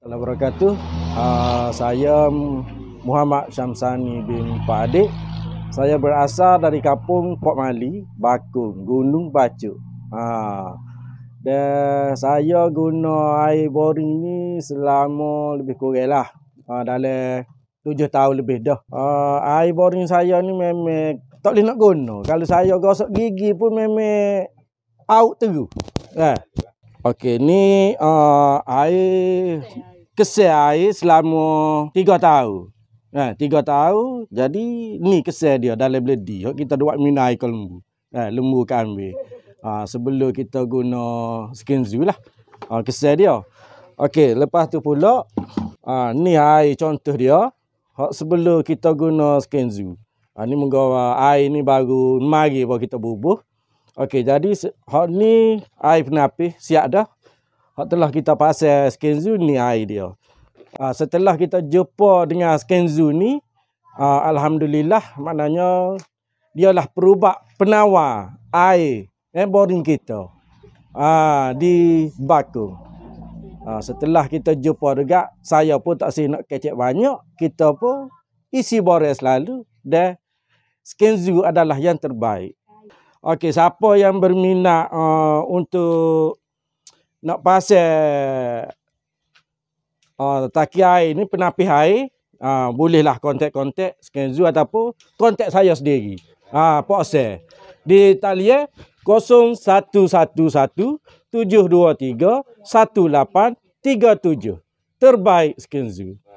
Assalamualaikum wabarakatuh. Ah, saya Muhammad Syamsani bin Pak Adik. Saya berasal dari kampung Port Mali, Bakung, Gunung Pacu. Ha. Ah, Dan saya guna air boring ni selama lebih kuranglah. Ha, ah, dalam tujuh tahun lebih dah. Uh, air boring saya ni memang tak boleh nak guna. Kalau saya gosok gigi pun memang out teru. Eh. Okey, ni uh, air kesehari selama tiga tahun. Ha, tiga tahun, jadi ni kesel dia dalam beledi. Kita buat minai ke lembu. Ha, lembu ke ambil. Ha, sebelum kita guna skin zoo lah. Ha, kesel dia. Okey, lepas tu pula, ha, ni air contoh dia. Ha, sebelum kita guna skin zoo. Ha, ni menggawa air ni baru mari baru kita bubuh. Okey, jadi ha, ni air penapis siap dah. Setelah kita pasal skenzu ni idea. Ha, ah, setelah kita jumpa dengan skenzu ni, ha, Alhamdulillah maknanya lah perubah penawar air eh, boring kita ha, di baku. Ha, setelah kita jumpa juga, saya pun tak sih nak kecek banyak. Kita pun isi boris lalu. dan skenzu adalah yang terbaik. Okey, siapa yang berminat uh, untuk nak pasal uh, ah, taki air ni, penapih air, uh, ah, bolehlah kontak-kontak Skenzu ataupun kontak saya sendiri. Uh, ah, pasal. Di talia 0111 723 Terbaik Skenzu.